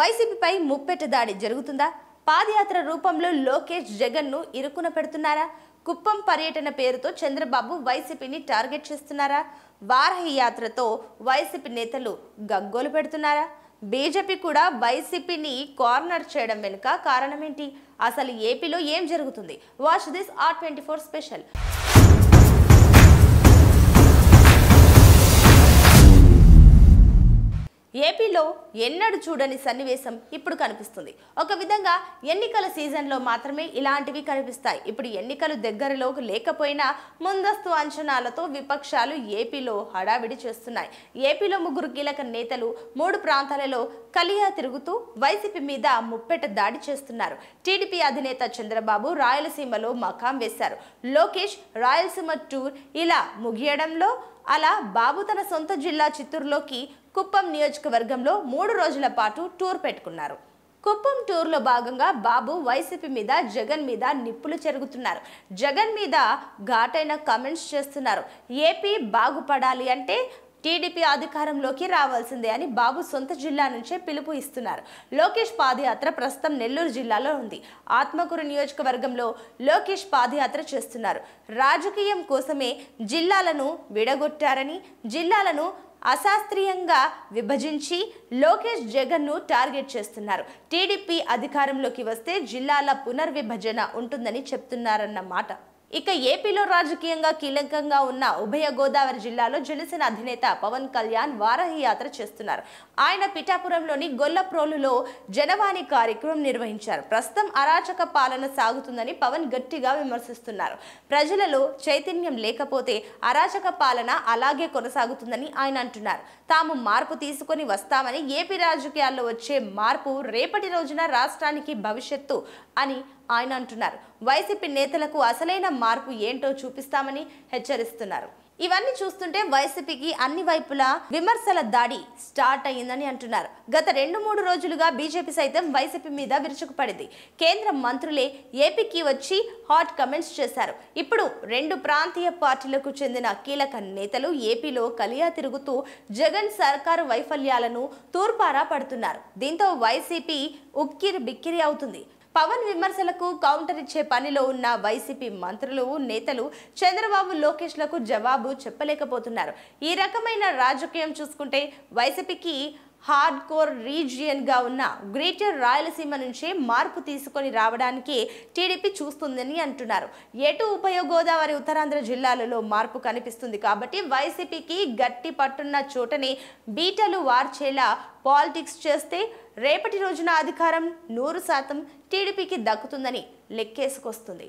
వైసీపీపై ముప్పెట దాడి జరుగుతుందా పాదయాత్ర రూపంలో లోకేష్ జగన్ను ఇరుకున పెడుతున్నారా కుప్పం పర్యటన పేరుతో చంద్రబాబు వైసీపీని టార్గెట్ చేస్తున్నారా వారహి యాత్రతో వైసీపీ నేతలు గగ్గోలు పెడుతున్నారా బీజేపీ కూడా వైసీపీని కార్నర్ చేయడం వెనుక కారణమేంటి అసలు ఏపీలో ఏం జరుగుతుంది watch this R twenty four special ఏపీలో ఎన్నడూ చూడని సన్నివేశం ఇప్పుడు కనిపిస్తుంది ఒక విధంగా ఎన్నికల సీజన్లో మాత్రమే ఇలాంటివి కనిపిస్తాయి ఇప్పుడు ఎన్నికలు దగ్గరలోకి లేకపోయినా ముందస్తు అంచనాలతో విపక్షాలు ఏపీలో హడావిడి చేస్తున్నాయి ఏపీలో ముగ్గురు కీలక నేతలు మూడు ప్రాంతాలలో కలియా తిరుగుతూ వైసీపీ మీద ముప్పెట దాడి చేస్తున్నారు టీడీపీ అధినేత చంద్రబాబు రాయలసీమలో మకాం వేశారు లోకేష్ రాయలసీమ టూర్ ఇలా ముగియడంలో అలా బాబు తన సొంత జిల్లా చిత్తూరులోకి కుప్పం నియోజకవర్గంలో మూడు రోజుల పాటు టూర్ పెట్టుకున్నారు కుప్పం టూర్లో భాగంగా బాబు వైసీపీ మీద జగన్ మీద నిప్పులు చెరుగుతున్నారు జగన్ మీద ఘాటైన కమెంట్స్ చేస్తున్నారు ఏపీ బాగుపడాలి అంటే టీడీపీ అధికారంలోకి రావాల్సిందే అని బాబు సొంత జిల్లా నుంచే పిలుపు ఇస్తున్నారు లోకేష్ పాదయాత్ర ప్రస్తుతం నెల్లూరు జిల్లాలో ఉంది ఆత్మకూరు నియోజకవర్గంలో లోకేష్ పాదయాత్ర చేస్తున్నారు రాజకీయం కోసమే జిల్లాలను విడగొట్టారని జిల్లాలను అశాస్త్రీయంగా విభజించి లోకేష్ జగన్ ను టార్గెట్ చేస్తున్నారు టీడీపీ అధికారంలోకి వస్తే జిల్లాల పునర్విభజన ఉంటుందని చెప్తున్నారన్నమాట ఇక ఏపీలో రాజకీయంగా కీలకంగా ఉన్న ఉభయ గోదావరి జిల్లాలో జనసేన అధినేత పవన్ కళ్యాణ్ వారాహి యాత్ర చేస్తున్నారు ఆయన పిఠాపురంలోని గొల్లప్రోలులో జనవాణి కార్యక్రమం నిర్వహించారు ప్రస్తుతం అరాచక పాలన సాగుతుందని పవన్ గట్టిగా విమర్శిస్తున్నారు ప్రజలలో చైతన్యం లేకపోతే అరాచక పాలన అలాగే కొనసాగుతుందని ఆయన అంటున్నారు తాము మార్పు తీసుకొని వస్తామని ఏపీ రాజకీయాల్లో వచ్చే మార్పు రేపటి రోజున రాష్ట్రానికి భవిష్యత్తు అని ఆయన అంటున్నారు వైసీపీ నేతలకు అసలైన మార్పు ఏంటో చూపిస్తామని హెచ్చరిస్తున్నారు ఇవన్నీ చూస్తుంటే వైసీపీకి అన్ని వైపులా విమర్శల దాడి స్టార్ట్ అయ్యిందని అంటున్నారు గత రెండు మూడు రోజులుగా బీజేపీ సైతం వైసీపీ మీద విరుచుకుపడింది కేంద్ర మంత్రులే ఏపీకి వచ్చి హాట్ కమెంట్స్ చేశారు ఇప్పుడు రెండు ప్రాంతీయ పార్టీలకు చెందిన కీలక నేతలు ఏపీలో కలియా తిరుగుతూ జగన్ సర్కారు వైఫల్యాలను తూర్పారా పడుతున్నారు దీంతో వైసీపీ ఉక్కిరి బిక్కిరి అవుతుంది పవన్ విమర్శలకు కౌంటర్ ఇచ్చే పనిలో ఉన్న వైసీపీ మంత్రులు నేతలు చంద్రబాబు లోకేష్లకు జవాబు చెప్పలేకపోతున్నారు ఈ రకమైన రాజకీయం చూసుకుంటే వైసీపీకి హార్డ్ కోర్ రీజియన్గా ఉన్న గ్రేటర్ రాయలసీమ నుంచే మార్పు తీసుకొని రావడానికి టీడీపీ చూస్తుందని అంటున్నారు ఎటు ఉభయ గోదావరి ఉత్తరాంధ్ర జిల్లాలలో మార్పు కనిపిస్తుంది కాబట్టి వైసీపీకి గట్టి పట్టున్న చోటని బీటలు వార్చేలా పాలిటిక్స్ చేస్తే రేపటి రోజున అధికారం నూరు శాతం టీడీపీకి దక్కుతుందని లెక్కేసుకొస్తుంది